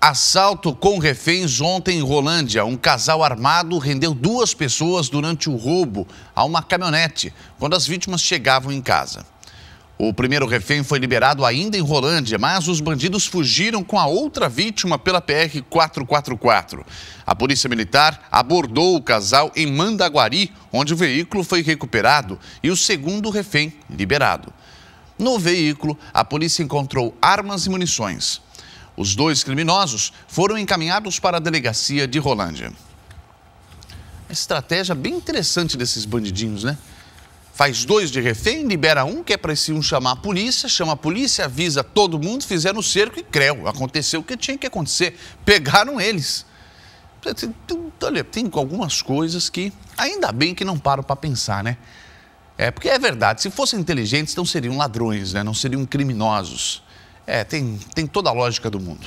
Assalto com reféns ontem em Rolândia. Um casal armado rendeu duas pessoas durante o roubo a uma caminhonete, quando as vítimas chegavam em casa. O primeiro refém foi liberado ainda em Rolândia, mas os bandidos fugiram com a outra vítima pela PR 444. A Polícia Militar abordou o casal em Mandaguari, onde o veículo foi recuperado e o segundo refém liberado. No veículo, a polícia encontrou armas e munições. Os dois criminosos foram encaminhados para a delegacia de Rolândia. Uma estratégia bem interessante desses bandidinhos, né? Faz dois de refém, libera um, que é para esse um chamar a polícia, chama a polícia, avisa todo mundo, fizeram o cerco e creu. Aconteceu o que tinha que acontecer. Pegaram eles. Olha, tem algumas coisas que ainda bem que não param para pensar, né? É, porque é verdade, se fossem inteligentes não seriam ladrões, né? Não seriam criminosos. É, tem, tem toda a lógica do mundo.